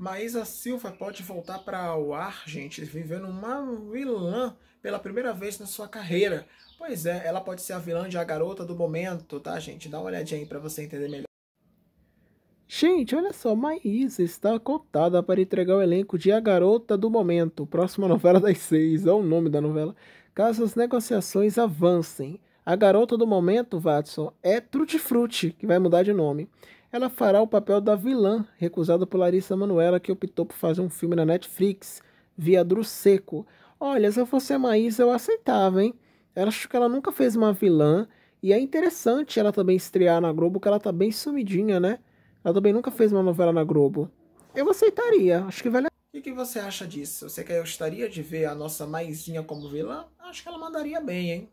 Maísa Silva pode voltar para o ar, gente, vivendo uma vilã pela primeira vez na sua carreira. Pois é, ela pode ser a vilã de A Garota do Momento, tá, gente? Dá uma olhadinha aí para você entender melhor. Gente, olha só, Maísa está cotada para entregar o elenco de A Garota do Momento, próxima novela das seis, é o nome da novela, caso as negociações avancem. A garota do momento, Watson, é Tutti Frutti, que vai mudar de nome. Ela fará o papel da vilã, recusada por Larissa Manuela, que optou por fazer um filme na Netflix, via Seco. Olha, se eu fosse a Maísa, eu aceitava, hein? Eu acho que ela nunca fez uma vilã, e é interessante ela também estrear na Globo, que ela tá bem sumidinha, né? Ela também nunca fez uma novela na Globo. Eu aceitaria, acho que vale a o que, você acha disso? Você gostaria de ver a nossa maisinha como vilã? Acho que ela mandaria bem, hein?